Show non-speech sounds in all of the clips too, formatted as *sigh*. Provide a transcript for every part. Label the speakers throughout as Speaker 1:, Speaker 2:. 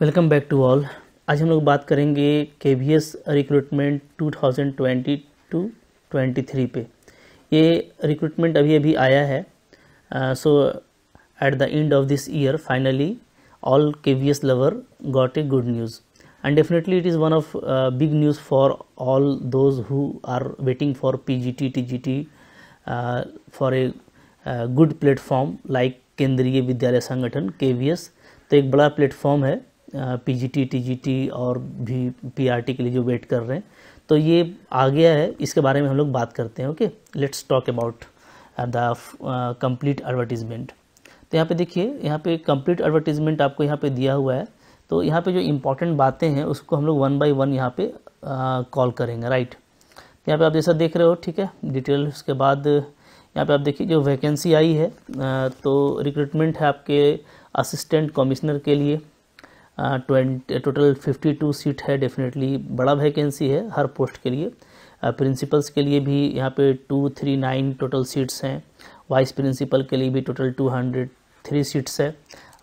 Speaker 1: Welcome back to all आज हम लोग बात करेंगे K V S recruitment two thousand twenty two twenty three पे ये रिक्रूटमेंट अभी अभी आया है so at the end of this year finally all K V S lover got a good news and definitely it is one of big news for all those who are waiting for P G T T G T for a good platform like Kendriya Vidyalaya संगठन के V S तो एक बड़ा platform है PGT TGT और भी PRT के लिए जो वेट कर रहे हैं तो ये आ गया है इसके बारे में हम लोग बात करते हैं okay let's talk about the complete advertisement तो यहाँ पे देखिए यहाँ पे कंप्लीट एडवर्टीजमेंट आपको यहाँ पे दिया हुआ है तो यहाँ पे जो इम्पोर्टेंट बातें हैं उसको हम लोग वन बाई वन यहाँ पे कॉल uh, करेंगे राइट तो यहाँ पे आप जैसा देख रहे हो ठीक है डिटेल उसके बाद यहाँ पे आप देखिए जो वैकेंसी आई है uh, तो रिक्रूटमेंट है आपके असिस्टेंट कमिश्नर के लिए twenty total fifty two seat है डेफिनेटली बड़ा वैकेंसी है हर पोस्ट के लिए प्रिंसिपल्स के लिए भी यहाँ पे two three nine total seats हैं वाइस प्रिंसिपल के लिए भी total two hundred three seats है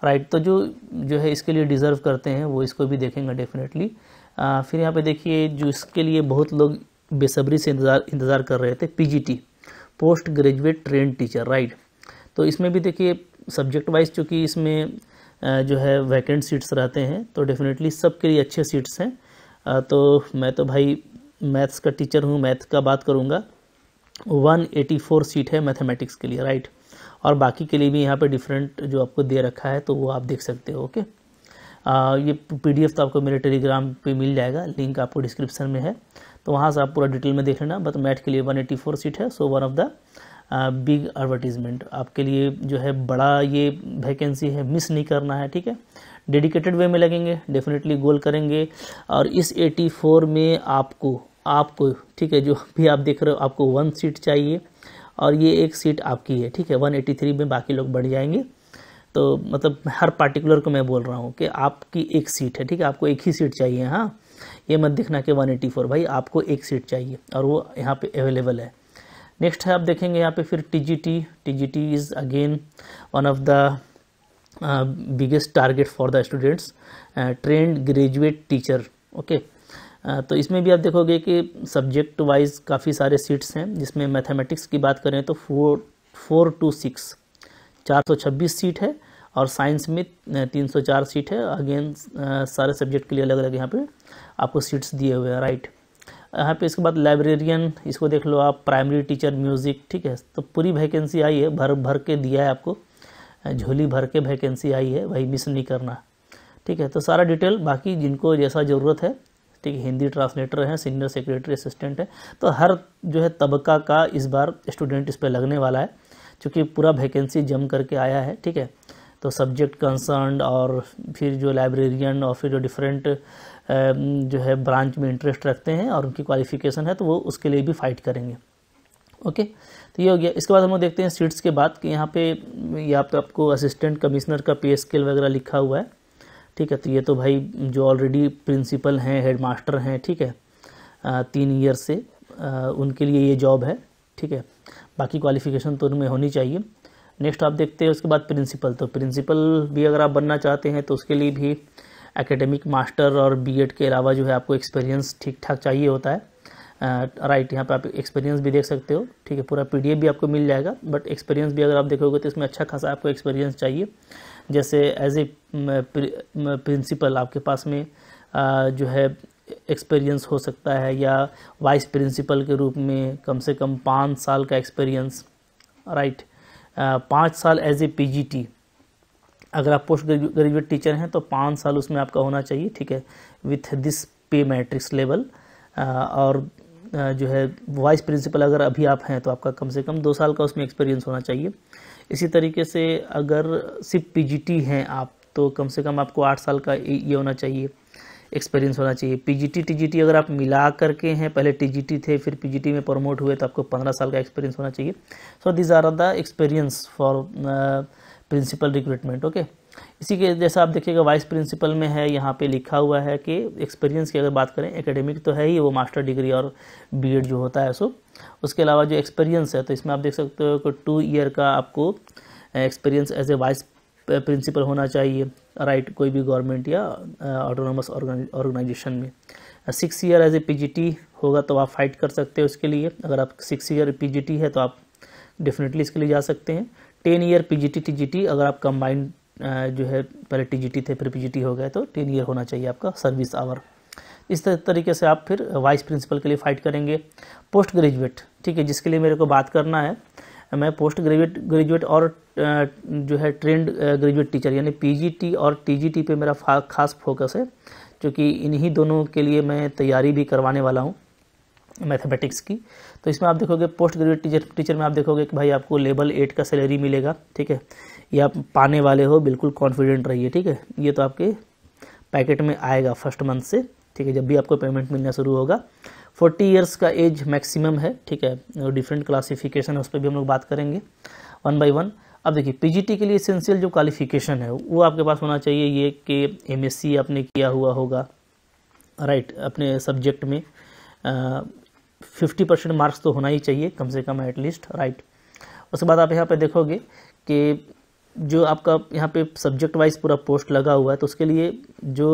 Speaker 1: राइट तो जो जो है इसके लिए डिज़र्व करते हैं वो इसको भी देखेंगे डेफिनेटली फिर यहाँ पे देखिए जो इसके लिए बहुत लोग बेसब्री से इंतज़ार इंतज़ार कर रहे थे PGT post graduate train teacher right तो इसमें भी देखिए सब्जेक्ट वाइज चूँकि इसमें जो है वैकेंट सीट्स रहते हैं तो डेफिनेटली सबके लिए अच्छे सीट्स हैं तो मैं तो भाई मैथ्स का टीचर हूँ मैथ का बात करूँगा 184 सीट है मैथमेटिक्स के लिए राइट और बाकी के लिए भी यहाँ पे डिफरेंट जो आपको दे रखा है तो वो आप देख सकते हो ओके आ, ये पीडीएफ तो आपको मेरे टेलीग्राम पे मिल जाएगा लिंक आपको डिस्क्रिप्शन में है तो वहाँ से आप पूरा डिटेल में देख लेना बट मैथ के लिए 184 सीट है so one of the big advertisement आपके लिए जो है बड़ा ये वैकेंसी है मिस नहीं करना है ठीक है डेडिकेटेड वे में लगेंगे डेफिनेटली गोल करेंगे और इस 84 में आपको आपको ठीक है जो भी आप देख रहे हो आपको वन सीट चाहिए और ये एक सीट आपकी है ठीक है 183 में बाकी लोग बढ़ जाएंगे तो मतलब हर पार्टिकुलर को मैं बोल रहा हूँ कि आपकी एक सीट है ठीक है आपको एक ही सीट चाहिए हाँ ये मत देखना कि 184 भाई आपको एक सीट चाहिए और वो यहाँ पे अवेलेबल है नेक्स्ट है आप देखेंगे यहाँ पे फिर T G T T G T is again one of the biggest target for the students trained graduate teacher okay तो इसमें भी आप देखोगे कि सब्जेक्ट वाइज काफ़ी सारे सीट्स हैं जिसमें मैथमेटिक्स की बात करें तो फोर फोर टू सिक्स चार सौ छब्बीस सीट है और साइंस में uh, तीन सौ चार सीट है अगेन uh, सारे सब्जेक्ट के लिए अलग अलग यहाँ पे आपको सीट्स दिए हुए हैं राइट right? यहाँ पे इसके बाद लाइब्रेरियन इसको देख लो आप प्राइमरी टीचर म्यूज़िक ठीक है तो पूरी वैकेंसी आई है भर भर के दिया है आपको झोली भर के वैकेंसी आई है भाई मिस नहीं करना ठीक है तो सारा डिटेल बाकी जिनको जैसा ज़रूरत है ठीक है हिंदी ट्रांसलेटर हैं सीनियर सेक्रेटरी असिस्टेंट है तो हर जो है तबका का इस बार स्टूडेंट इस पर लगने वाला है क्योंकि पूरा वैकेंसी जम करके आया है ठीक है तो सब्जेक्ट कंसर्न और फिर जो लाइब्रेरियन और फिर जो डिफरेंट जो है ब्रांच में इंटरेस्ट रखते हैं और उनकी क्वालिफिकेशन है तो वो उसके लिए भी फाइट करेंगे ओके तो ये हो गया इसके बाद हम लोग देखते हैं सीट्स के बाद कि यहाँ पे या पे तो आपको असिस्टेंट कमिश्नर का पे स्केल वगैरह लिखा हुआ है ठीक है तो ये तो भाई जो ऑलरेडी प्रिंसिपल हैं हेड मास्टर हैं ठीक है तीन ईयर से आ, उनके लिए ये जॉब है ठीक है बाकी क्वालिफिकेशन तो उनमें होनी चाहिए नेक्स्ट आप देखते हैं उसके बाद प्रिंसिपल तो प्रिंसिपल भी अगर आप बनना चाहते हैं तो उसके लिए भी एकेडमिक मास्टर और बीएड के अलावा जो है आपको एक्सपीरियंस ठीक ठाक चाहिए होता है राइट यहाँ पे आप एक्सपीरियंस भी देख सकते हो ठीक है पूरा पीडीएफ भी आपको मिल जाएगा बट एक्सपीरियंस भी अगर आप देखोगे तो इसमें अच्छा खासा आपको एक्सपीरियंस चाहिए जैसे एज ए प्रिंसिपल आपके पास में आ, जो है एक्सपीरियंस हो सकता है या वाइस प्रिंसिपल के रूप में कम से कम पाँच साल का एक्सपीरियंस राइट पाँच साल एज ए पी अगर आप पोस्ट ग्रेजुएट टीचर हैं तो पाँच साल उसमें आपका होना चाहिए ठीक है with this pay matrix level और जो है वाइस प्रिंसिपल अगर अभी आप हैं तो आपका कम से कम दो साल का उसमें एक्सपीरियंस होना चाहिए इसी तरीके से अगर सिर्फ पी हैं आप तो कम से कम आपको आठ साल का ये होना चाहिए एक्सपीरियंस होना चाहिए पीजीटी टीजीटी अगर आप मिला करके हैं पहले टीजीटी थे फिर पीजीटी में प्रमोट हुए तो आपको पंद्रह साल का एक्सपीरियंस होना चाहिए so these are the experience for principal recruitment okay इसी के जैसा आप देखिएगा वाइस प्रिंसिपल में है यहाँ पे लिखा हुआ है कि एक्सपीरियंस की अगर बात करें एकेडमिक तो है ही वो मास्टर डिग्री और बीएड जो होता है सो उसके अलावा जो एक्सपीरियंस है तो इसमें आप देख सकते हो कि टू ईयर का आपको experience as a vice principal होना चाहिए राइट कोई भी गवर्नमेंट या ऑटोनमस ऑर्गेनाइजेशन में six year as a P होगा तो आप फाइट कर सकते हो उसके लिए अगर आप सिक्स ईयर पी है तो आप डेफिनेटली इसके लिए जा सकते हैं टेन ईयर पीजीटी टीजीटी अगर आप कंबाइंड जो है पहले टीजीटी थे फिर पीजीटी हो गए तो टेन ईयर होना चाहिए आपका सर्विस आवर इस तरीके से आप फिर वाइस प्रिंसिपल के लिए फाइट करेंगे पोस्ट ग्रेजुएट ठीक है जिसके लिए मेरे को बात करना है मैं पोस्ट ग्रेजुएट ग्रेजुएट और जो है ट्रेंड ग्रेजुएट टीचर यानी पीजीटी और टीजीटी पे मेरा खास फोकस है क्योंकि इन्हीं दोनों के लिए मैं तैयारी भी करवाने वाला हूँ मैथमेटिक्स की तो इसमें आप देखोगे पोस्ट ग्रेजुएट टीचर टीचर में आप देखोगे कि भाई आपको लेवल एट का सैलरी मिलेगा ठीक है या आप पाने वाले हो बिल्कुल कॉन्फिडेंट रहिए ठीक है ये तो आपके पैकेट में आएगा फर्स्ट मंथ से ठीक है जब भी आपको पेमेंट मिलना शुरू होगा फोर्टी ईयर्स का एज मैक्सिमम है ठीक है और डिफरेंट क्लासिफिकेशन है उस पर भी हम लोग बात करेंगे वन बाई वन अब देखिए पीजीटी के लिए इसेंशियल जो क्वालिफिकेशन है वो आपके पास होना चाहिए ये कि एमएससी आपने किया हुआ होगा राइट अपने सब्जेक्ट में फिफ्टी परसेंट मार्क्स तो होना ही चाहिए कम से कम एटलीस्ट राइट उसके बाद आप यहाँ पे देखोगे कि जो आपका यहाँ पे सब्जेक्ट वाइज पूरा पोस्ट लगा हुआ है तो उसके लिए जो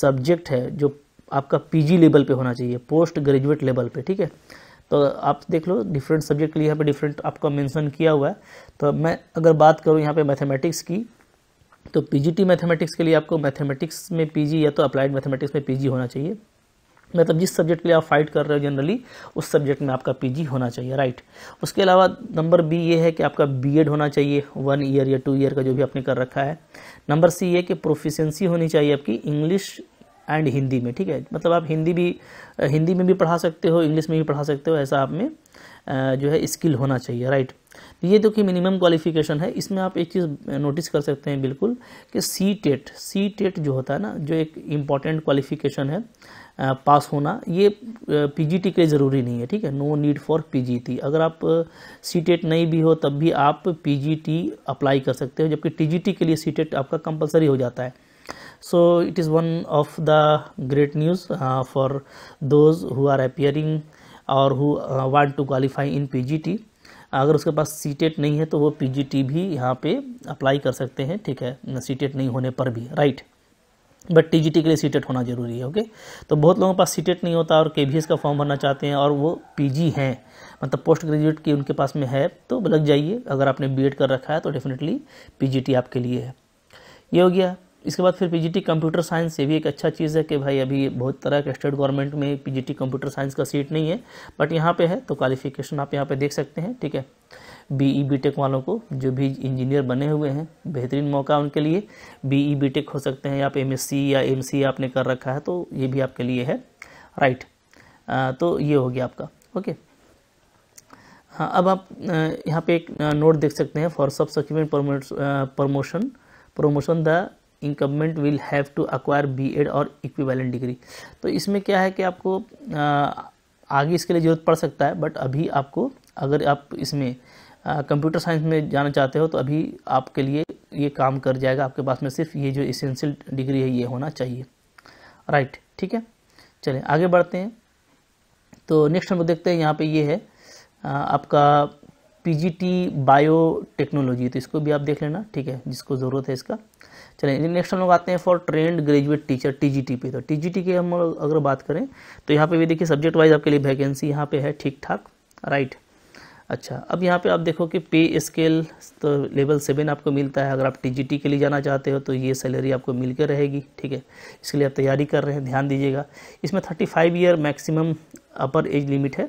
Speaker 1: सब्जेक्ट है जो आपका पीजी लेवल पे होना चाहिए पोस्ट ग्रेजुएट लेवल पे ठीक है तो आप देख लो डिफरेंट सब्जेक्ट के लिए यहाँ पे डिफरेंट आपका मेंशन किया हुआ है तो मैं अगर बात करूँ यहाँ पे मैथमेटिक्स की तो पीजीटी मैथमेटिक्स के लिए आपको मैथमेटिक्स में पीजी या तो अप्लाइड मैथमेटिक्स में पीजी होना चाहिए मतलब जिस सब्जेक्ट के लिए आप फाइट कर रहे हो जनरली उस सब्जेक्ट में आपका पीजी होना चाहिए राइट उसके अलावा नंबर बी ये है कि आपका बीएड होना चाहिए वन ईयर या टू ईयर का जो भी आपने कर रखा है नंबर सी ये कि प्रोफिशेंसी होनी चाहिए आपकी इंग्लिश एंड हिंदी में ठीक है मतलब आप हिंदी भी हिंदी में भी पढ़ा सकते हो इंग्लिश में भी पढ़ा सकते हो ऐसा आप में जो है स्किल होना चाहिए राइट तो ये तो कि मिनिमम क्वालिफिकेशन है इसमें आप एक चीज़ नोटिस कर सकते हैं बिल्कुल कि सी टेट सी टेट जो होता है ना जो एक इम्पॉर्टेंट क्वालिफिकेशन है पास होना ये पीजीटी के लिए ज़रूरी नहीं है ठीक है नो नीड फॉर पीजीटी अगर आप सी टेट e नहीं भी हो तब भी आप पीजीटी अप्लाई कर सकते हो जबकि टीजीटी के लिए सी टेट e आपका कंपलसरी हो जाता है so it is one of the great news for those who are appearing और who want to qualify in in अगर उसके पास सी टेट e नहीं है तो वो पी भी यहाँ पर अप्लाई कर सकते हैं ठीक है सी टेट नहीं होने पर भी राइट right? बट टी के लिए सीटेट होना ज़रूरी है ओके तो बहुत लोगों के पास सीटेट नहीं होता और के का फॉर्म भरना चाहते हैं और वो पी हैं मतलब पोस्ट ग्रेजुएट की उनके पास में है तो लग जाइए अगर आपने बी कर रखा है तो डेफिनेटली पी आपके लिए है ये हो गया इसके बाद फिर पी कंप्यूटर साइंस ये भी एक अच्छा चीज़ है कि भाई अभी बहुत तरह के स्टेट गवर्नमेंट में पी कंप्यूटर साइंस का सीट नहीं है बट यहाँ पे है तो क्वालिफिकेशन आप यहाँ पे देख सकते हैं ठीक है बी टेक e वालों को जो भी इंजीनियर बने हुए हैं बेहतरीन मौका उनके लिए बी बी टेक हो सकते हैं आप सी या एम सी आपने कर रखा है तो ये भी आपके लिए है राइट आ, तो ये हो गया आपका ओके हाँ अब आप यहाँ पे एक नोट देख सकते हैं for subsequent promotion promotion the incumbent will have to acquire B Ed और इक्विवेलेंट डिग्री तो इसमें क्या है कि आपको आगे इसके लिए ज़रूरत पड़ सकता है बट अभी आपको अगर आप इसमें कंप्यूटर साइंस में जाना चाहते हो तो अभी आपके लिए ये काम कर जाएगा आपके पास में सिर्फ ये जो इसेंशियल डिग्री है ये होना चाहिए राइट ठीक है चलिए आगे बढ़ते हैं तो नेक्स्ट हम देखते हैं यहाँ पे ये है आ, आपका पीजीटी बायो टेक्नोलॉजी तो इसको भी आप देख लेना ठीक है जिसको ज़रूरत है इसका चले नेक्स्ट हम लोग आते हैं for trained graduate teacher TGT पे तो टीजीटी की हम अगर बात करें तो यहाँ पे भी देखिए सब्जेक्ट वाइज आपके लिए वैकेंसी यहाँ पे है ठीक ठाक राइट अच्छा अब यहाँ पे आप देखो कि पे स्केल तो लेवल सेवन आपको मिलता है अगर आप टीजीटी के लिए जाना चाहते हो तो ये सैलरी आपको मिल रहेगी ठीक है इसके लिए आप तैयारी कर रहे हैं ध्यान दीजिएगा इसमें thirty five year maximum upper age limit है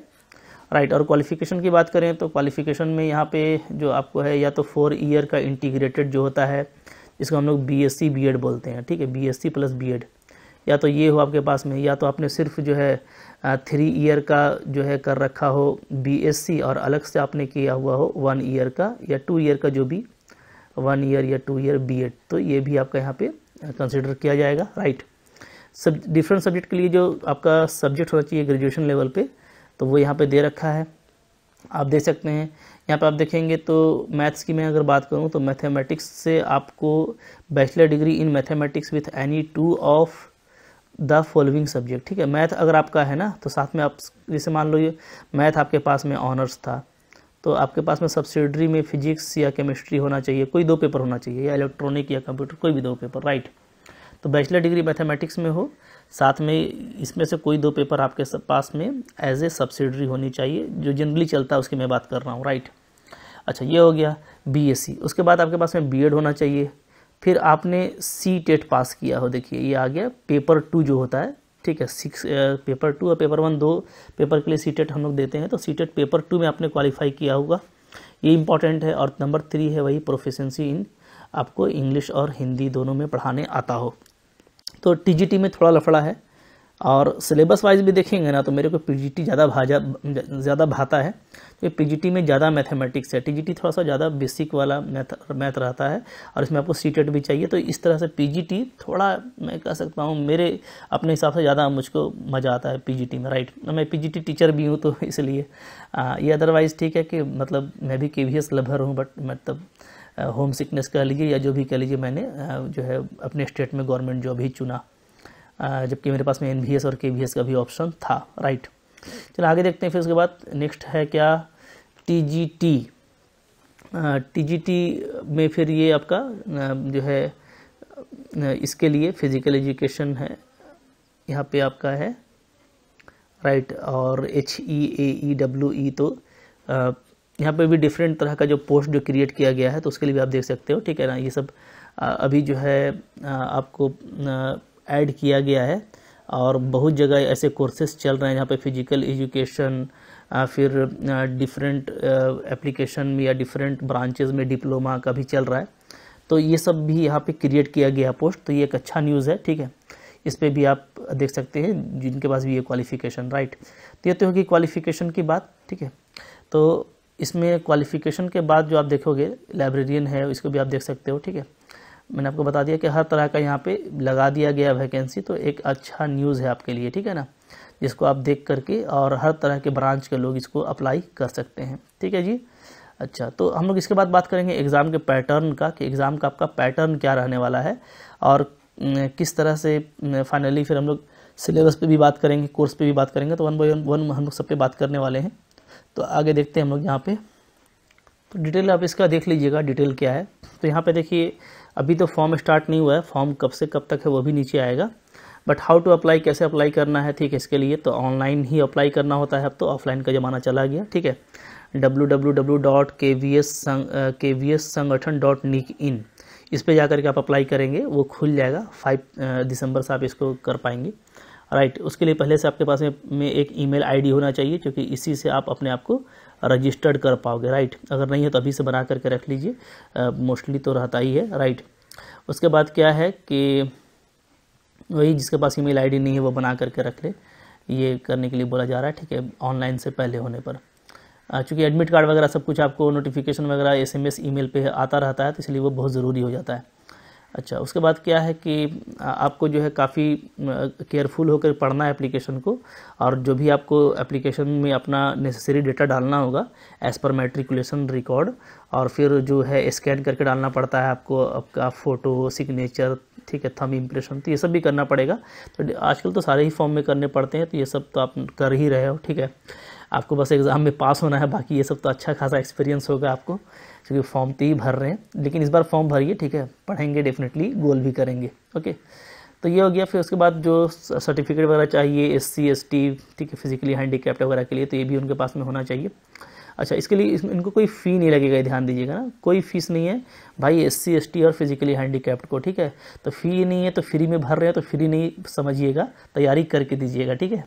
Speaker 1: राइट और क्वालिफिकेशन की बात करें तो क्वालिफिकेशन में यहाँ पे जो आपको है या तो फोर ईयर का इंटीग्रेटेड जो होता है इसको हम लोग B S C B Ed बोलते हैं ठीक है B S C plus B Ed या तो ये हो आपके पास में या तो आपने सिर्फ जो है थ्री ईयर का जो है कर रखा हो बीएससी और अलग से आपने किया हुआ हो वन ईयर का या टू ईयर का जो भी वन ईयर या टू ईयर बीएड तो ये भी आपका यहाँ पे कंसिडर किया जाएगा राइट सब डिफरेंट सब्जेक्ट के लिए जो आपका सब्जेक्ट होना चाहिए ग्रेजुएशन लेवल पे तो वो यहाँ पे दे रखा है आप देख सकते हैं यहाँ पे आप देखेंगे तो मैथ्स की मैं अगर बात करूँ तो मैथमेटिक्स से आपको bachelor degree in mathematics with any two of the following subject ठीक है मैथ अगर आपका है ना तो साथ में आप जैसे मान लो ये मैथ आपके पास में ऑनर्स था तो आपके पास में सब्सिडरी में फिजिक्स या केमिस्ट्री होना चाहिए कोई दो पेपर होना चाहिए या इलेक्ट्रॉनिक या कंप्यूटर कोई भी दो पेपर राइट तो बैचलर डिग्री मैथमेटिक्स में हो साथ में इसमें से कोई दो पेपर आपके पास में एज ए सब्सिडरी होनी चाहिए जो जनरली चलता है उसकी मैं बात कर रहा हूँ राइट अच्छा ये हो गया बी e, उसके बाद आपके पास में बी होना चाहिए फिर आपने सी टेट पास किया हो देखिए ये आ गया पेपर टू जो होता है ठीक है सिक्स पेपर टू और पेपर वन दो पेपर के लिए सी टेट हम लोग देते हैं तो सी टेट पेपर टू में आपने क्वालिफाई किया होगा ये इंपॉर्टेंट है और नंबर थ्री है वही प्रोफिशेंसी इन आपको इंग्लिश और हिंदी दोनों में पढ़ाने आता हो तो टी में थोड़ा लफड़ा है और सिलेबस वाइज भी देखेंगे ना तो मेरे को पी ज़्यादा भाजा ज़्यादा भाता है क्योंकि तो पी में ज़्यादा मैथमेटिक्स है टी थोड़ा सा ज़्यादा बेसिक वाला मैथ मैथ रहता है और इसमें आपको सी e भी चाहिए तो इस तरह से पी थोड़ा मैं कह सकता हूँ मेरे अपने हिसाब से ज़्यादा मुझको मज़ा आता है पी में राइट मैं पी टीचर भी हूँ तो *laughs* इसलिए ये अदरवाइज़ ठीक है कि मतलब मैं भी के वी एस लभर हूँ बट मतलब होम सिकनेस कह लीजिए या जो भी कह लीजिए मैंने जो है अपने स्टेट में गवर्नमेंट जॉब ही चुना जबकि मेरे पास में एन और के का भी ऑप्शन था राइट चलो आगे देखते हैं फिर उसके बाद नेक्स्ट है क्या T G T T G T में फिर ये आपका जो है इसके लिए फिजिकल एजुकेशन है यहाँ पे आपका है राइट और एच ई ए ई डब्ल्यू ई तो यहाँ पे भी डिफरेंट तरह का जो पोस्ट जो क्रिएट किया गया है तो उसके लिए भी आप देख सकते हो ठीक है ना ये सब अभी जो है आपको ऐड किया गया है और बहुत जगह ऐसे कोर्सेज चल रहे हैं जहाँ पे फिजिकल एजुकेशन फिर डिफरेंट एप्लीकेशन में या डिफरेंट ब्रांचेज में डिप्लोमा का भी चल रहा है तो ये सब भी यहाँ पे क्रिएट किया गया है पोस्ट तो ये एक अच्छा न्यूज़ है ठीक है इस पर भी आप देख सकते हैं जिनके पास भी ये क्वालिफिकेशन राइट तो ये तो होगी क्वालिफिकेशन की बात ठीक है तो इसमें क्वालिफिकेशन के बाद जो आप देखोगे लाइब्रेरियन है इसको भी आप देख सकते हो ठीक है मैंने आपको बता दिया कि हर तरह का यहाँ पे लगा दिया गया वैकेंसी तो एक अच्छा न्यूज़ है आपके लिए ठीक है ना जिसको आप देख करके और हर तरह के ब्रांच के लोग इसको अप्लाई कर सकते हैं ठीक है जी अच्छा तो हम लोग इसके बाद बात करेंगे एग्ज़ाम के पैटर्न का कि एग्ज़ाम का आपका पैटर्न क्या रहने वाला है और किस तरह से फाइनली फिर हम लोग सिलेबस पे भी बात करेंगे कोर्स पे भी बात करेंगे तो वन बाई वन वन हम लोग सब पे बात करने वाले हैं तो आगे देखते हैं हम लोग यहाँ पे तो डिटेल आप इसका देख लीजिएगा डिटेल क्या है तो यहाँ पे देखिए अभी तो फॉर्म स्टार्ट नहीं हुआ है फॉर्म कब से कब तक है वो भी नीचे आएगा बट हाउ टू अप्लाई कैसे अप्लाई करना है ठीक है इसके लिए तो ऑनलाइन ही अप्लाई करना होता है अब तो ऑफलाइन का ज़माना चला गया ठीक है W W W dot K V S K V S Sangathan dot nic in इस पर जाकर के आप अप्लाई करेंगे वो खुल जाएगा फाइव दिसंबर से आप इसको कर पाएंगे राइट उसके लिए पहले से आपके पास में, में एक ईमेल आईडी होना चाहिए क्योंकि इसी से आप अपने आप को रजिस्टर्ड कर पाओगे राइट अगर नहीं है तो अभी से बना करके रख लीजिए मोस्टली तो रहता ही है राइट उसके बाद क्या है कि वही जिसके पास ईमेल आईडी नहीं है वो बना करके रख ले ये करने के लिए बोला जा रहा है ठीक है ऑनलाइन से पहले होने पर चूँकि एडमिट कार्ड वगैरह सब कुछ आपको नोटिफिकेशन वगैरह S M S email पर आता रहता है तो इसलिए वो बहुत ज़रूरी हो जाता है अच्छा उसके बाद क्या है कि आपको जो है काफ़ी केयरफुल होकर पढ़ना है एप्लीकेशन को और जो भी आपको एप्लीकेशन में अपना नेसेसरी डेटा डालना होगा एज़ पर मेट्रिकुलेशन रिकॉर्ड और फिर जो है स्कैन करके डालना पड़ता है आपको आपका फ़ोटो सिग्नेचर ठीक है थम इम्प्रेशन तो ये सब भी करना पड़ेगा तो आजकल तो सारे ही फॉर्म में करने पड़ते हैं तो ये सब तो आप कर ही रहे हो ठीक है आपको बस एग्ज़ाम में पास होना है बाकी ये सब तो अच्छा खासा एक्सपीरियंस होगा आपको क्योंकि फॉर्म तो ही भर रहे हैं लेकिन इस बार फॉर्म भरिए ठीक है पढ़ेंगे डेफिनेटली गोल भी करेंगे ओके तो ये हो गया फिर उसके बाद जो सर्टिफिकेट वगैरह चाहिए एस सी एस टी ठीक है फिजिकली हैंडीकैप्ट वगैरह के लिए तो ये भी उनके पास में होना चाहिए अच्छा इसके लिए इनको कोई फ़ी नहीं लगेगा ध्यान दीजिएगा ना कोई फ़ीस नहीं है भाई एस सी एस टी और फिजिकली हैंडीकैप्ट को ठीक है तो फ़ी नहीं है तो फ्री में भर रहे हैं तो फ्री नहीं समझिएगा तैयारी करके दीजिएगा ठीक है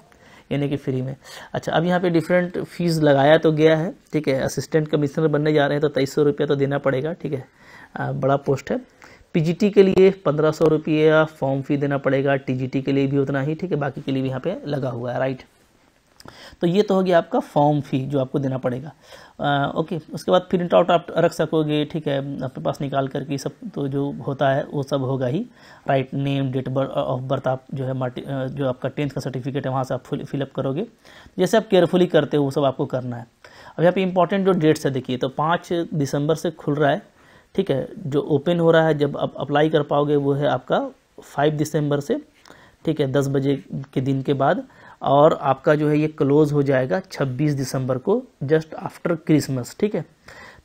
Speaker 1: यानी कि फ्री में अच्छा अब यहाँ पे डिफरेंट फीस लगाया तो गया है ठीक है असिस्टेंट कमिश्नर बनने जा रहे हैं तो तेईस सौ रुपया तो देना पड़ेगा ठीक है बड़ा पोस्ट है पीजीटी के लिए पंद्रह सौ रुपया फॉर्म फ़ी देना पड़ेगा टीजीटी के लिए भी उतना ही ठीक है बाकी के लिए भी यहाँ पे लगा हुआ है राइट तो ये तो हो गया आपका फॉर्म फी जो आपको देना पड़ेगा आ, ओके उसके बाद प्रिंट आउट आप रख सकोगे ठीक है अपने पास निकाल करके सब तो जो होता है वो सब होगा ही right name date of birth आप जो है मार्टी जो आपका टेंथ का सर्टिफिकेट है वहाँ से आप फिलअप करोगे जैसे आप केयरफुली करते हो वो सब आपको करना है अब यहाँ पे इंपॉर्टेंट जो डेट्स है देखिए तो पाँच दिसंबर से खुल रहा है ठीक है जो ओपन हो रहा है जब आप अप्लाई कर पाओगे वो है आपका फाइव दिसंबर से ठीक है दस बजे के दिन के बाद और आपका जो है ये क्लोज़ हो जाएगा 26 दिसंबर को जस्ट आफ्टर क्रिसमस ठीक है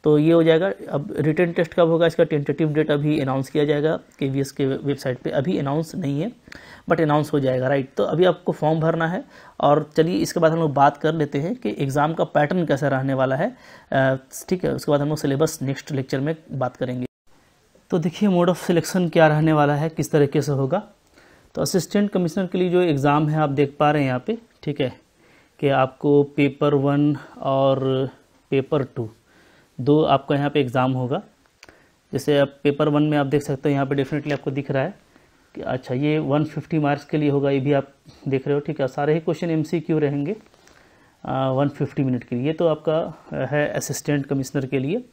Speaker 1: तो ये हो जाएगा अब रिटर्न टेस्ट कब होगा इसका टेंटेटिव डेट अभी अनाउंस किया जाएगा के वी के वेबसाइट पे अभी अनाउंस नहीं है बट अनाउंस हो जाएगा राइट तो अभी आपको फॉर्म भरना है और चलिए इसके बाद हम लोग बात कर लेते हैं कि एग्ज़ाम का पैटर्न कैसा रहने वाला है ठीक है उसके बाद हम लोग सिलेबस नेक्स्ट लेक्चर में बात करेंगे तो देखिए मोड ऑफ सिलेक्शन क्या रहने वाला है किस तरीके से होगा तो असिस्टेंट कमिश्नर के लिए जो एग्ज़ाम है आप देख पा रहे हैं यहाँ पे ठीक है कि आपको पेपर वन और पेपर टू दो आपका यहाँ पे एग्ज़ाम होगा जैसे आप पेपर वन में आप देख सकते हो यहाँ पे डेफिनेटली आपको दिख रहा है कि अच्छा ये 150 मार्क्स के लिए होगा ये भी आप देख रहे हो ठीक है सारे ही क्वेश्चन एम रहेंगे वन फिफ्टी मिनट के लिए तो आपका है असिस्टेंट कमिश्नर के लिए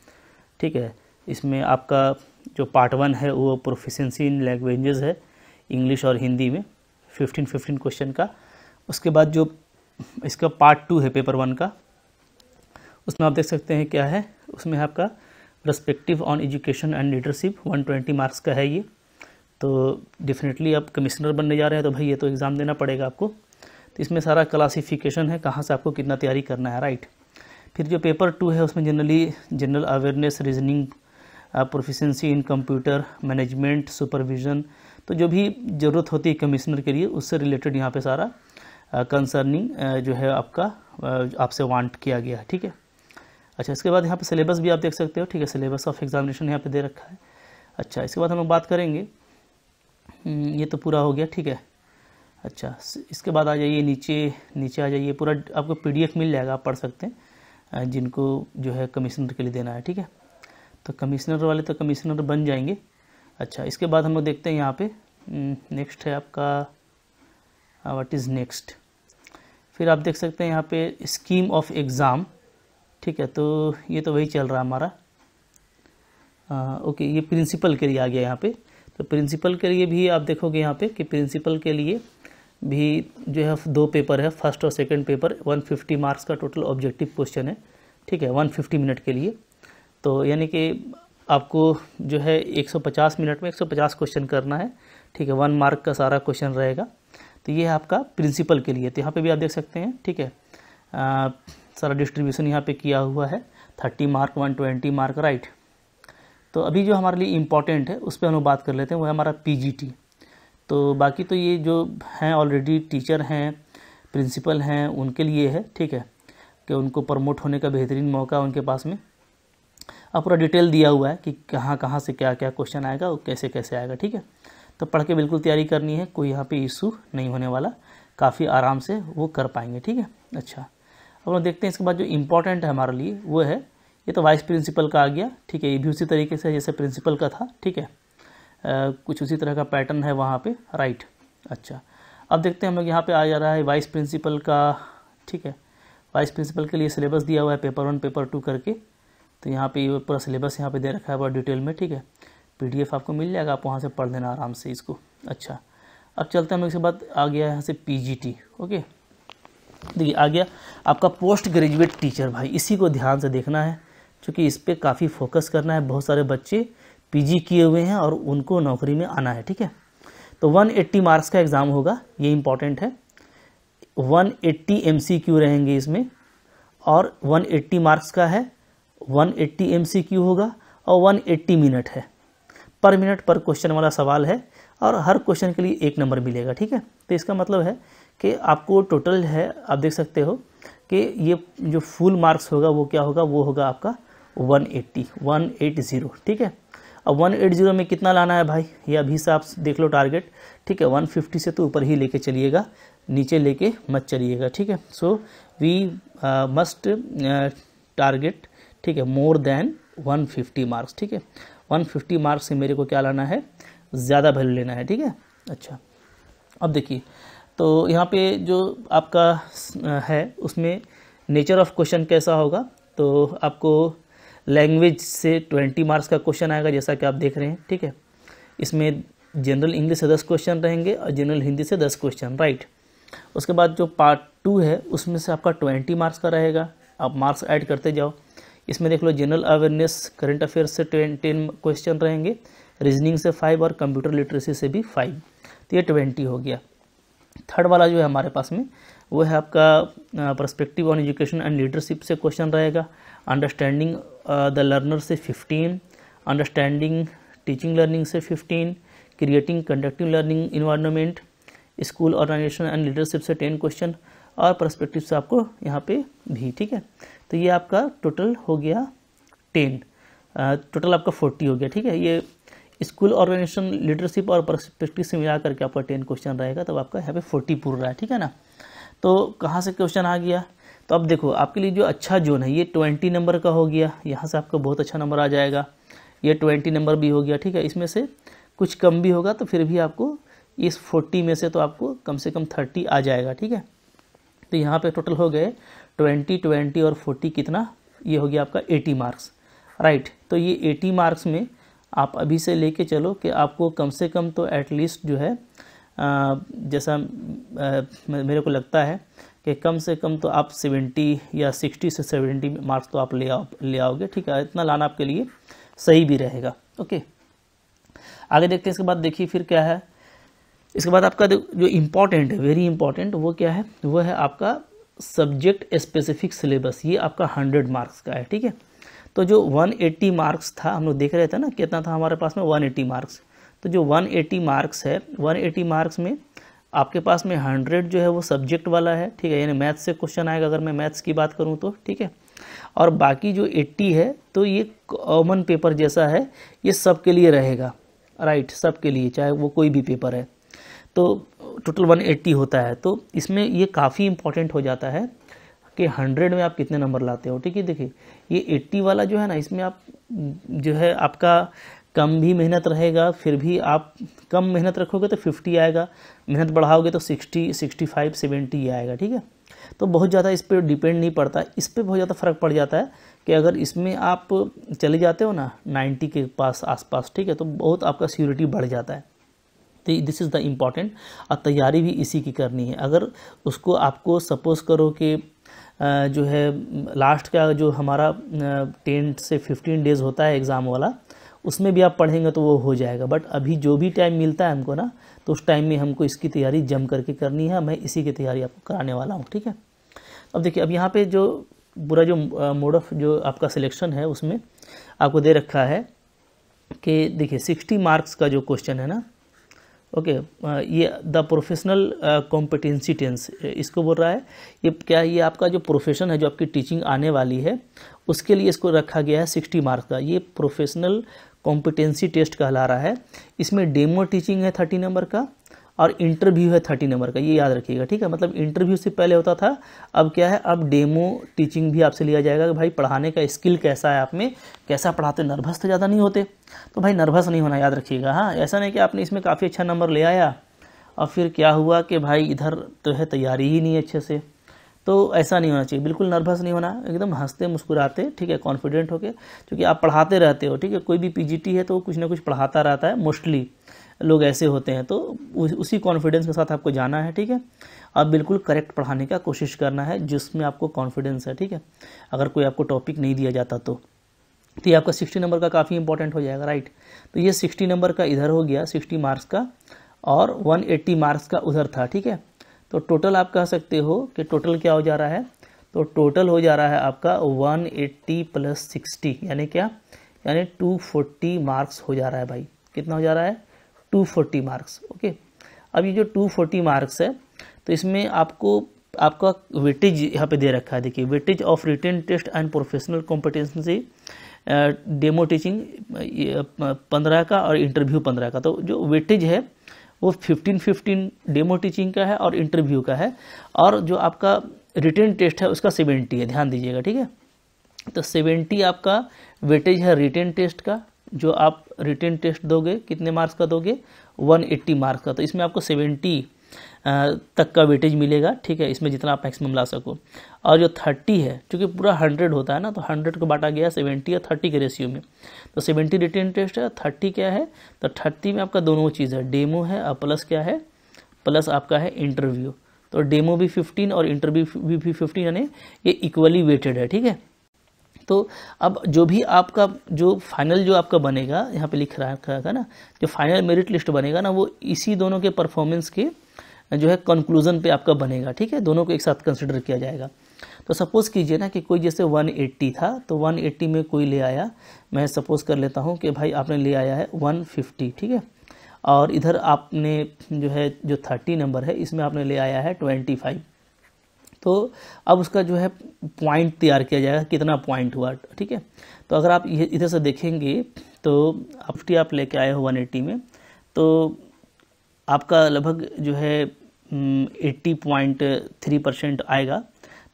Speaker 1: ठीक है इसमें आपका जो पार्ट वन है वो प्रोफिशेंसी इन लैंग्वेजेज़ है इंग्लिश और हिंदी में फिफ्टीन फिफ्टीन क्वेश्चन का उसके बाद जो इसका पार्ट टू है पेपर वन का उसमें आप देख सकते हैं क्या है उसमें आपका perspective on education and leadership 120 marks का है ये तो डेफिनेटली आप कमिश्नर बनने जा रहे हैं तो भाई ये तो एग्ज़ाम देना पड़ेगा आपको तो इसमें सारा क्लासिफिकेशन है कहाँ से आपको कितना तैयारी करना है राइट फिर जो पेपर टू है उसमें generally general awareness reasoning proficiency in computer management supervision तो जो भी ज़रूरत होती है कमिश्नर के लिए उससे रिलेटेड यहाँ पे सारा कंसर्निंग जो है आपका आपसे वांट किया गया है ठीक है अच्छा इसके बाद यहाँ पे सिलेबस भी आप देख सकते हो ठीक है सिलेबस ऑफ एग्जामिनेशन यहाँ पे दे रखा है अच्छा इसके बाद हम लोग बात करेंगे हम्म, ये तो पूरा हो गया ठीक है अच्छा इसके बाद आ जाइए नीचे नीचे आ जाइए पूरा आपको पी मिल जाएगा आप पढ़ सकते हैं जिनको जो है कमिश्नर के लिए देना है ठीक है तो कमिश्नर वाले तो कमिश्नर बन जाएंगे अच्छा इसके बाद हम लोग देखते हैं यहाँ पे नेक्स्ट हम्म, है आपका व्हाट इज़ नेक्स्ट फिर आप देख सकते हैं यहाँ पे स्कीम ऑफ एग्ज़ाम ठीक है तो ये तो वही चल रहा हमारा आ, uh, ओके ये प्रिंसिपल के लिए आ गया यहाँ पे तो प्रिंसिपल के लिए भी आप देखोगे यहाँ पे कि प्रिंसिपल के लिए भी जो है दो पेपर है फर्स्ट और सेकेंड पेपर वन मार्क्स का टोटल ऑब्जेक्टिव क्वेश्चन है ठीक है वन मिनट के लिए तो यानी कि आपको जो है 150 मिनट में 150 क्वेश्चन करना है ठीक है वन मार्क का सारा क्वेश्चन रहेगा तो ये है आपका प्रिंसिपल के लिए तो यहाँ पे भी आप देख सकते हैं ठीक है आ, सारा डिस्ट्रीब्यूशन यहाँ पे किया हुआ है thirty mark one twenty mark right तो अभी जो हमारे लिए इम्पॉर्टेंट है उस पर हम लोग बात कर लेते हैं वो है हमारा पी तो बाकी तो ये जो हैं ऑलरेडी टीचर हैं प्रिंसिपल हैं उनके लिए है ठीक है कि उनको प्रमोट होने का बेहतरीन मौका उनके पास में पूरा डिटेल दिया हुआ है कि कहाँ कहाँ से क्या क्या क्वेश्चन आएगा और कैसे कैसे आएगा ठीक है तो पढ़ के बिल्कुल तैयारी करनी है कोई यहाँ पे इशू नहीं होने वाला काफ़ी आराम से वो कर पाएंगे ठीक है अच्छा अब हम देखते हैं इसके बाद जो इम्पोर्टेंट है हमारे लिए वो है ये तो वाइस प्रिंसिपल का आ गया ठीक है ये भी उसी तरीके से जैसे प्रिंसिपल का था ठीक है आ, कुछ उसी तरह का पैटर्न है वहाँ पर राइट अच्छा अब देखते हैं हम लोग यहाँ पर आ जा रहा है वाइस प्रिंसिपल का ठीक है वाइस प्रिंसिपल के लिए सिलेबस दिया हुआ है पेपर वन पेपर टू करके तो यहाँ पे ये पूरा सिलेबस यहाँ पे दे रखा है बड़ा डिटेल में ठीक है पीडीएफ आपको मिल जाएगा आप वहाँ से पढ़ लेना आराम से इसको अच्छा अब चलते हैं हम इसके बाद आ गया यहाँ से पीजीटी ओके देखिए आ गया आपका पोस्ट ग्रेजुएट टीचर भाई इसी को ध्यान से देखना है क्योंकि इस पर काफ़ी फोकस करना है बहुत सारे बच्चे पी किए हुए हैं और उनको नौकरी में आना है ठीक है तो वन मार्क्स का एग्ज़ाम होगा ये इम्पॉर्टेंट है 180 एट्टी रहेंगे इसमें और 180 मार्क्स का है 180 एट्टी क्यू होगा और 180 मिनट है पर मिनट पर क्वेश्चन वाला सवाल है और हर क्वेश्चन के लिए एक नंबर मिलेगा ठीक है तो इसका मतलब है कि आपको टोटल है आप देख सकते हो कि ये जो फुल मार्क्स होगा वो क्या होगा वो होगा आपका 180 180 ठीक है अब 180 में कितना लाना है भाई ये अभी से आप देख लो टारगेट ठीक है 150 से तो ऊपर ही लेके चलिएगा नीचे लेके मत चलिएगा ठीक है सो वी मस्ट टारगेट ठीक है मोर देन 150 मार्क्स ठीक है 150 मार्क्स से मेरे को क्या लाना है ज़्यादा वैल्यू लेना है ठीक है अच्छा अब देखिए तो यहाँ पे जो आपका है उसमें नेचर ऑफ क्वेश्चन कैसा होगा तो आपको लैंग्वेज से 20 मार्क्स का क्वेश्चन आएगा जैसा कि आप देख रहे हैं ठीक है इसमें जनरल इंग्लिश से 10 क्वेश्चन रहेंगे और जनरल हिंदी से 10 क्वेश्चन राइट उसके बाद जो पार्ट टू है उसमें से आपका 20 मार्क्स का रहेगा आप मार्क्स ऐड करते जाओ इसमें देख लो जनरल अवेयरनेस करंट अफेयर से टेन टेन क्वेश्चन रहेंगे रीजनिंग से फाइव और कंप्यूटर लिटरेसी से भी फाइव तो ये ट्वेंटी हो गया थर्ड वाला जो है हमारे पास में वो है आपका perspective on education and leadership से क्वेश्चन रहेगा अंडरस्टैंडिंग द लर्नर से फिफ्टीन अंडरस्टैंडिंग टीचिंग लर्निंग से fifteen creating conducting learning environment school organisation and leadership से टेन क्वेश्चन और परस्पेक्टिव से आपको यहाँ पे भी ठीक है तो ये आपका टोटल हो गया टेन टोटल आपका फोर्टी हो गया ठीक है ये स्कूल ऑर्गेनाइजेशन लीडरशिप और परस्पेक्टिव से मिला करके आपका टेन क्वेश्चन रहेगा तब आपका यहाँ पे फोर्टी पूरा है ठीक है ना तो कहाँ से क्वेश्चन आ गया तो अब देखो आपके लिए जो अच्छा जोन है ये ट्वेंटी नंबर का हो गया यहाँ से आपका बहुत अच्छा नंबर आ जाएगा ये ट्वेंटी नंबर भी हो गया ठीक है इसमें से कुछ कम भी होगा तो फिर भी आपको इस फोर्टी में से तो आपको कम से कम थर्टी आ जाएगा ठीक है तो यहाँ पर टोटल हो गए ट्वेंटी ट्वेंटी और फोर्टी कितना ये हो गया आपका एटी मार्क्स राइट तो ये एटी मार्क्स में आप अभी से लेके चलो कि आपको कम से कम तो एटलीस्ट जो है आ, जैसा आ, मेरे को लगता है कि कम से कम तो आप सेवेंटी या सिक्सटी से सेवेंटी मार्क्स तो आप ले आओ ले आओगे ठीक है इतना लाना आपके लिए सही भी रहेगा ओके आगे देखते हैं इसके बाद देखिए फिर क्या है इसके बाद आपका जो इम्पोर्टेंट है वेरी इंपॉर्टेंट वो क्या है वो है आपका सब्जेक्ट स्पेसिफिक सिलेबस ये आपका हंड्रेड मार्क्स का है ठीक है तो जो 180 मार्क्स था हम लोग देख रहे थे ना कितना था हमारे पास में 180 मार्क्स तो जो 180 मार्क्स है 180 मार्क्स में आपके पास में 100 जो है वो सब्जेक्ट वाला है ठीक है यानी मैथ्स से क्वेश्चन आएगा अगर मैं मैथ्स की बात करूँ तो ठीक है और बाकी जो एट्टी है तो ये कॉमन पेपर जैसा है ये सब के लिए रहेगा राइट सब के लिए चाहे वो कोई भी पेपर है तो टोटल 180 होता है तो इसमें ये काफ़ी इंपॉर्टेंट हो जाता है कि 100 में आप कितने नंबर लाते हो ठीक है देखिए ये 80 वाला जो है ना इसमें आप जो है आपका कम भी मेहनत रहेगा फिर भी आप कम मेहनत रखोगे तो 50 आएगा मेहनत बढ़ाओगे तो 60 65 70 आएगा ठीक है तो बहुत ज़्यादा इस पर डिपेंड नहीं पड़ता इस पर बहुत ज़्यादा फ़र्क पड़ जाता है कि अगर इसमें आप चले जाते हो ना 90 के पास आसपास ठीक है तो बहुत आपका सिक्योरिटी बढ़ जाता है तो दिस इज़ द इम्पॉर्टेंट और तैयारी भी इसी की करनी है अगर उसको आपको सपोज़ करो कि जो है लास्ट का जो हमारा टेन से फिफ्टीन डेज़ होता है एग्ज़ाम वाला उसमें भी आप पढ़ेंगे तो वो हो जाएगा बट अभी जो भी टाइम मिलता है हमको ना तो उस टाइम में हमको इसकी तैयारी जम करके करनी है मैं इसी की तैयारी आपको कराने वाला हूँ ठीक है अब देखिए अब यहाँ पे जो पूरा जो मोड ऑफ जो आपका सिलेक्शन है उसमें आपको दे रखा है कि देखिए सिक्सटी मार्क्स का जो क्वेश्चन है ना ओके okay, ये द प्रोफेशनल कॉम्पिटेंसी टेंस इसको बोल रहा है ये क्या ये आपका जो प्रोफेशन है जो आपकी टीचिंग आने वाली है उसके लिए इसको रखा गया है सिक्सटी मार्क्स का ये प्रोफेशनल कॉम्पिटेंसी टेस्ट कहला रहा है इसमें डेमो टीचिंग है थर्टी नंबर का और इंटरव्यू है थर्टी नंबर का ये याद रखिएगा ठीक है मतलब इंटरव्यू से पहले होता था अब क्या है अब डेमो टीचिंग भी आपसे लिया जाएगा कि भाई पढ़ाने का स्किल कैसा है आप में कैसा पढ़ाते नर्वस तो ज़्यादा नहीं होते तो भाई नर्वस नहीं होना याद रखिएगा हाँ ऐसा नहीं कि आपने इसमें काफ़ी अच्छा नंबर ले आया और फिर क्या हुआ कि भाई इधर तो है तैयारी ही नहीं अच्छे से तो ऐसा नहीं होना चाहिए बिल्कुल नर्वस नहीं होना एकदम हंसते मुस्कुराते ठीक है कॉन्फिडेंट होके क्योंकि आप पढ़ाते रहते हो ठीक है कोई भी पीजीटी है तो कुछ ना कुछ पढ़ाता रहता है मोस्टली लोग ऐसे होते हैं तो उसी कॉन्फिडेंस के साथ आपको जाना है ठीक है आप बिल्कुल करेक्ट पढ़ाने का कोशिश करना है जिसमें आपको कॉन्फिडेंस है ठीक है अगर कोई आपको टॉपिक नहीं दिया जाता तो तो ये आपका सिक्सटी नंबर का काफ़ी इंपॉर्टेंट हो जाएगा राइट तो ये सिक्सटी नंबर का इधर हो गया सिक्सटी मार्क्स का और वन एट्टी मार्क्स का उधर था ठीक है तो टोटल आप कह सकते हो कि टोटल क्या हो जा रहा है तो टोटल हो जा रहा है आपका 180 प्लस सिक्सटी यानी क्या यानी 240 मार्क्स हो जा रहा है भाई कितना हो जा रहा है 240 मार्क्स ओके अब ये जो 240 मार्क्स है तो इसमें आपको आपका वेटेज यहाँ पे दे रखा है देखिए weightage of written test and professional competency demo teaching पंद्रह का और इंटरव्यू पंद्रह का तो जो वेटेज है वो फिफ्टीन फिफ्टीन डेमो टीचिंग का है और इंटरव्यू का है और जो आपका रिटर्न टेस्ट है उसका सेवेंटी है ध्यान दीजिएगा ठीक है तो सेवेंटी आपका वेटेज है रिटर्न टेस्ट का जो आप रिटर्न टेस्ट दोगे कितने मार्क्स का दोगे 180 मार्क्स का तो इसमें आपको 70 तक का वेटेज मिलेगा ठीक है इसमें जितना आप मैक्सिमम ला सको और जो 30 है क्योंकि पूरा 100 होता है ना तो 100 को बांटा गया 70 या 30 के रेशियो में तो 70 रिटर्न टेस्ट है थर्टी क्या है तो थर्टी में आपका दोनों चीज़ है डेमो है और प्लस क्या है प्लस आपका है इंटरव्यू तो डेमो भी फिफ्टीन और इंटरव्यू भी फिफ्टीन यानी ये इक्वली वेटेड है ठीक है तो अब जो भी आपका जो फाइनल जो आपका बनेगा यहाँ पे लिख रहा है ना जो फाइनल मेरिट लिस्ट बनेगा ना वो इसी दोनों के परफॉर्मेंस के जो है कंक्लूजन पे आपका बनेगा ठीक है दोनों को एक साथ कंसिडर किया जाएगा तो सपोज़ कीजिए ना कि कोई जैसे 180 था तो 180 में कोई ले आया मैं सपोज़ कर लेता हूँ कि भाई आपने ले आया है 150 ठीक है और इधर आपने जो है जो 30 नंबर है इसमें आपने ले आया है फाइव तो अब उसका जो है पॉइंट तैयार किया जाएगा कितना पॉइंट हुआ ठीक है तो अगर आप इधर से देखेंगे तो अफ्टी आप लेके आए हो वन एट्टी में तो आपका लगभग जो है एट्टी पॉइंट थ्री परसेंट आएगा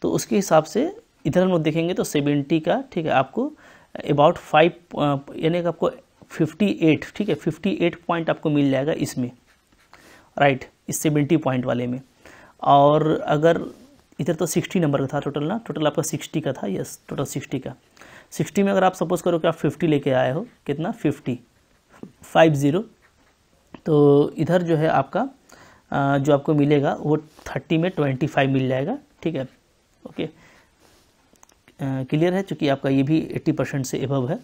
Speaker 1: तो उसके हिसाब से इधर हम लोग देखेंगे तो सेवेंटी का ठीक है आपको अबाउट फाइव यानी कि आपको फिफ्टी एट ठीक है फिफ्टी एट पॉइंट आपको मिल जाएगा इसमें राइट इस सेवेंटी पॉइंट वाले में और अगर इधर तो सिक्सटी नंबर का था टोटल ना टोटल आपका सिक्सटी का था यस टोटल सिक्सटी का सिक्सटी में अगर आप सपोज करो कि आप फिफ्टी लेके आए हो कितना फिफ्टी फाइव ज़ीरो तो इधर जो है आपका जो आपको मिलेगा वो थर्टी में ट्वेंटी फाइव मिल जाएगा ठीक है ओके क्लियर है चूँकि आपका ये भी एट्टी परसेंट से एबव है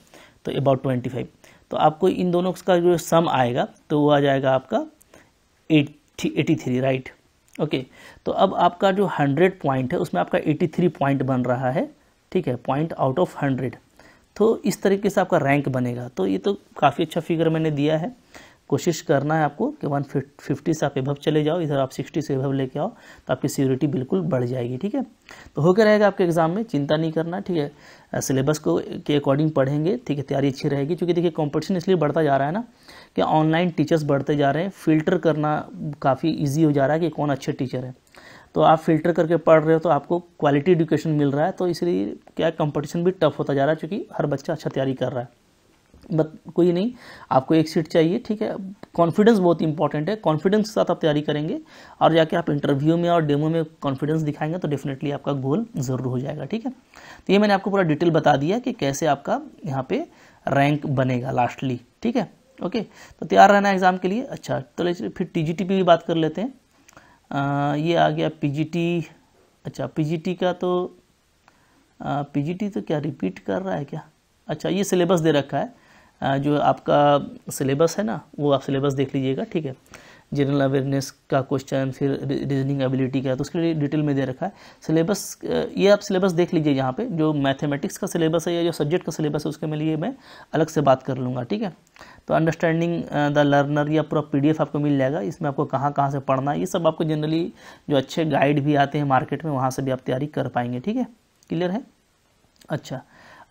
Speaker 1: तो अबाउट ट्वेंटी फाइव तो आपको इन दोनों का जो सम आएगा तो वो आ जाएगा आपका eighty eighty three right okay तो अब आपका जो हंड्रेड पॉइंट है उसमें आपका एटी थ्री पॉइंट बन रहा है ठीक है पॉइंट आउट ऑफ हंड्रेड तो इस तरीके से आपका रैंक बनेगा तो ये तो काफ़ी अच्छा फिगर मैंने दिया है कोशिश करना है आपको कि वन फिफ्टी से आप एभव चले जाओ इधर आप सिक्सटी से एभव लेके आओ तो आपकी सिक्योरिटी बिल्कुल बढ़ जाएगी ठीक है तो होकर रहेगा आपके एग्जाम में चिंता नहीं करना ठीक है सिलेबस को के अकॉर्डिंग पढ़ेंगे ठीक है तैयारी अच्छी रहेगी क्योंकि देखिए कॉम्पिटिशन इसलिए बढ़ता जा रहा है ना कि ऑनलाइन टीचर्स बढ़ते जा रहे हैं फिल्टर करना काफ़ी ईजी हो जा रहा है कि कौन अच्छे टीचर हैं तो आप फिल्टर करके पढ़ रहे हो तो आपको क्वालिटी एजुकेशन मिल रहा है तो इसलिए क्या कंपटीशन भी टफ होता जा रहा है क्योंकि हर बच्चा अच्छा तैयारी कर रहा है बट कोई नहीं आपको एक सीट चाहिए ठीक है कॉन्फिडेंस बहुत इंपॉर्टेंट है कॉन्फिडेंस के साथ आप तैयारी करेंगे और जाके आप इंटरव्यू में और डेमो में कॉन्फिडेंस दिखाएंगे तो डेफिनेटली आपका गोल ज़रूर हो जाएगा ठीक है तो ये मैंने आपको पूरा डिटेल बता दिया कि कैसे आपका यहाँ पे रैंक बनेगा लास्टली ठीक है ओके तो तैयार रहना एग्ज़ाम के लिए अच्छा तो फिर टी जी भी बात कर लेते हैं आ, ये आ गया पी अच्छा पी का तो पी तो क्या रिपीट कर रहा है क्या अच्छा ये सिलेबस दे रखा है जो आपका सिलेबस है ना वो आप सिलेबस देख लीजिएगा ठीक है जनरल अवेयरनेस का क्वेश्चन फिर रीजनिंग एबिलिटी का तो उसके लिए डिटेल में दे रखा है सिलेबस ये आप सिलेबस देख लीजिए यहाँ पे जो मैथमेटिक्स का सिलेबस है या जो सब्जेक्ट का सिलेबस है उसके में लिए मैं अलग से बात कर लूँगा ठीक है तो अंडरस्टैंडिंग द लर्नर या पूरा पीडीएफ आपको मिल जाएगा इसमें आपको कहाँ कहाँ से पढ़ना है ये सब आपको जनरली जो अच्छे गाइड भी आते हैं मार्केट में वहाँ से भी आप तैयारी कर पाएंगे ठीक है क्लियर है अच्छा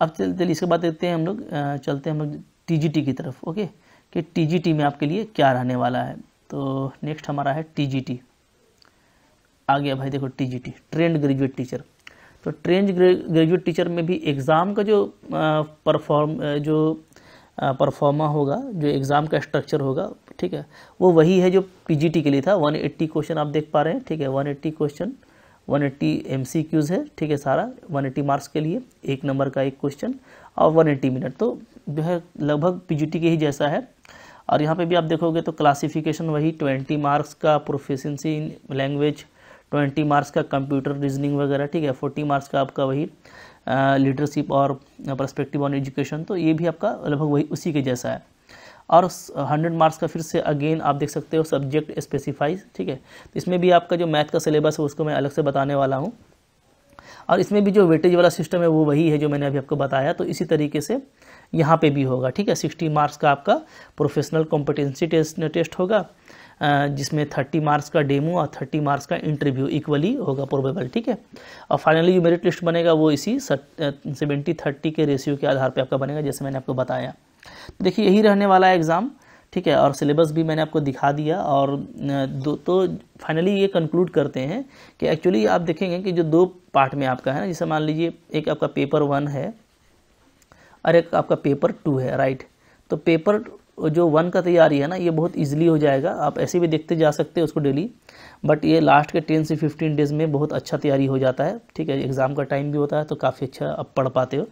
Speaker 1: अब चलते चलिए इसके बाद देखते हैं हम लोग चलते हैं हम लोग टीजीटी की तरफ ओके कि टीजीटी में आपके लिए क्या रहने वाला है तो नेक्स्ट हमारा है टीजीटी आ गया भाई देखो टीजीटी ट्रेंड ग्रेजुएट टीचर तो ट्रेंड ग्रेजुएट टीचर में भी एग्ज़ाम का जो परफॉर्म जो परफॉर्मा होगा जो एग्ज़ाम का स्ट्रक्चर होगा ठीक है वो वही है जो पीजीटी के लिए था 180 क्वेश्चन आप देख पा रहे हैं ठीक है 180 क्वेश्चन 180 एट्टी एमसीक्यूज़ है ठीक है सारा 180 मार्क्स के लिए एक नंबर का एक क्वेश्चन और 180 मिनट तो जो है लगभग पी के ही जैसा है और यहाँ पे भी आप देखोगे तो क्लासिफिकेशन वही ट्वेंटी मार्क्स का proficiency in language twenty marks का कंप्यूटर रीजनिंग वगैरह ठीक है फोर्टी मार्क्स का आपका वही लीडरशिप और परस्पेक्टिव ऑन एजुकेशन तो ये भी आपका लगभग वही उसी के जैसा है और हंड्रेड मार्क्स का फिर से अगेन आप देख सकते हो सब्जेक्ट स्पेसिफाइज ठीक है तो इसमें भी आपका जो मैथ का सिलेबस है उसको मैं अलग से बताने वाला हूँ और इसमें भी जो वेटेज वाला सिस्टम है वो वही है जो मैंने अभी आपको बताया तो इसी तरीके से यहाँ पे भी होगा ठीक है सिक्सटी मार्क्स का आपका प्रोफेशनल कॉम्पिटेंसी टेस्ट टेस्ट होगा जिसमें थर्टी मार्क्स का डेमो और थर्टी मार्क्स का इंटरव्यू इक्वली होगा प्रोबेबल ठीक है और फाइनली जो मेरिट लिस्ट बनेगा वो इसी सेवेंटी थर्टी के रेशियो के आधार पर आपका बनेगा जैसे मैंने आपको बताया तो देखिए यही रहने वाला है एग्ज़ाम ठीक है और सिलेबस भी मैंने आपको दिखा दिया और दो तो फाइनली ये कंक्लूड करते हैं कि एक्चुअली आप देखेंगे कि जो दो पार्ट में आपका है ना जैसे मान लीजिए एक आपका पेपर वन है और एक आपका पेपर टू है राइट तो पेपर जो वन का तैयारी है ना ये बहुत इजीली हो जाएगा आप ऐसे भी देखते जा सकते हैं उसको डेली बट ये लास्ट के टेन से फिफ्टीन डेज़ में बहुत अच्छा तैयारी हो जाता है ठीक है एग्ज़ाम का टाइम भी होता है तो काफ़ी अच्छा आप पढ़ पाते हो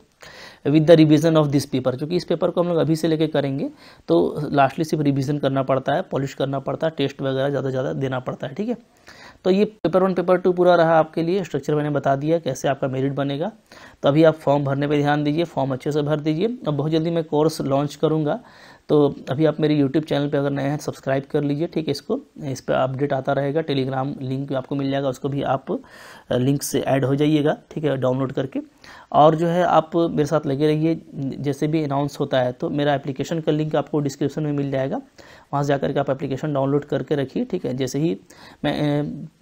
Speaker 1: with the revision of this paper क्योंकि इस पेपर को हम लोग अभी से लेकर करेंगे तो लास्टली सिर्फ रिविज़न करना पड़ता है पॉलिश करना पड़ता है टेस्ट वगैरह ज़्यादा से ज़्यादा देना पड़ता है ठीक है तो ये पेपर वन पेपर टू पूरा रहा आपके लिए स्ट्रक्चर मैंने बता दिया कैसे आपका मेरिट बनेगा तो अभी आप फॉर्म भरने पे ध्यान दीजिए फॉर्म अच्छे से भर दीजिए अब बहुत जल्दी मैं कोर्स लॉन्च करूँगा तो अभी आप मेरे यूट्यूब चैनल पे अगर नए हैं सब्सक्राइब कर लीजिए ठीक है इसको इस पर अपडेट आता रहेगा टेलीग्राम लिंक आपको मिल जाएगा उसको भी आप लिंक से ऐड हो जाइएगा ठीक है डाउनलोड करके और जो है आप मेरे साथ लगे रहिए जैसे भी अनाउंस होता है तो मेरा एप्लीकेशन का लिंक आपको डिस्क्रिप्शन में मिल जाएगा वहाँ से जाकर के आप एप्लीकेशन डाउनलोड करके रखिए ठीक है जैसे ही मैं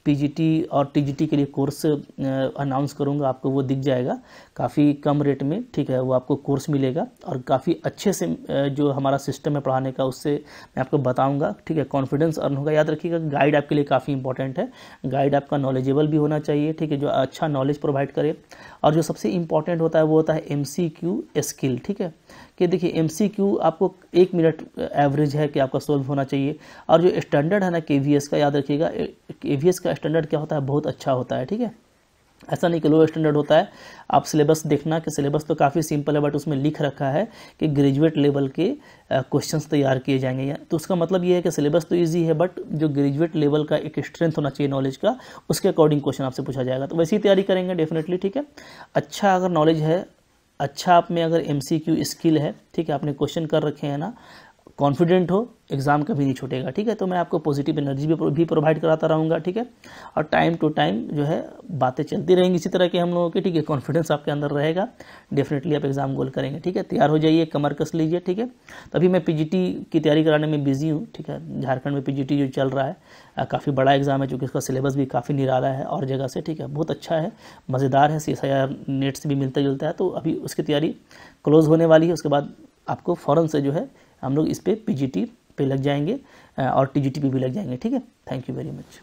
Speaker 1: पीजीटी और टीजीटी के लिए कोर्स अनाउंस करूँगा आपको वो दिख जाएगा काफ़ी कम रेट में ठीक है वो आपको कोर्स मिलेगा और काफ़ी अच्छे से जो हमारा सिस्टम है पढ़ाने का उससे मैं आपको बताऊँगा ठीक है कॉन्फिडेंस अर्न होगा याद रखिएगा गाइड आपके लिए काफ़ी इंपॉर्टेंट है गाइड आपका नॉलेजेबल भी होना चाहिए ठीक है जो अच्छा नॉलेज प्रोवाइड करे और जो सबसे इम्पॉर्टेंट होता है वो होता है एम स्किल ठीक है कि देखिए एमसीक्यू आपको एक मिनट एवरेज है कि आपका सोल्व होना चाहिए और जो स्टैंडर्ड है ना के का याद रखिएगा के का स्टैंडर्ड क्या होता है बहुत अच्छा होता है ठीक है ऐसा नहीं कि लो स्टैंडर्ड होता है आप सिलेबस देखना कि सिलेबस तो काफ़ी सिंपल है बट उसमें लिख रखा है कि ग्रेजुएट लेवल के क्वेश्चंस तैयार किए जाएंगे तो उसका मतलब ये है कि सिलेबस तो इजी है बट जो ग्रेजुएट लेवल का एक स्ट्रेंथ होना चाहिए नॉलेज का उसके अकॉर्डिंग क्वेश्चन आपसे पूछा जाएगा तो वैसी तैयारी करेंगे डेफिनेटली ठीक है अच्छा अगर नॉलेज है अच्छा आप में अगर एम स्किल है ठीक है आपने क्वेश्चन कर रखे हैं ना कॉन्फिडेंट हो एग्ज़ाम कभी नहीं छूटेगा ठीक है तो मैं आपको पॉजिटिव एनर्जी भी प्रोवाइड कराता रहूँगा ठीक है और टाइम टू टाइम जो है बातें चलती रहेंगी इसी तरह के हम लोगों की ठीक है कॉन्फिडेंस आपके अंदर रहेगा डेफिनेटली आप एग्ज़ाम गोल करेंगे ठीक है तैयार हो जाइए कमर कस लीजिए ठीक है तभी मैं पी की तैयारी कराने में बिजी हूँ ठीक है झारखंड में पी जो चल रहा है काफ़ी बड़ा एग्ज़ाम है चूँकि इसका सिलेबस भी काफ़ी निराला है और जगह से ठीक है बहुत अच्छा है मज़ेदार है सी एस नेट से भी मिलता जुलता है तो अभी उसकी तैयारी क्लोज़ होने वाली है उसके बाद आपको फ़ौरन से जो है हम लोग इस पर पी पे लग जाएंगे और टी पे भी लग जाएंगे ठीक है थैंक यू वेरी मच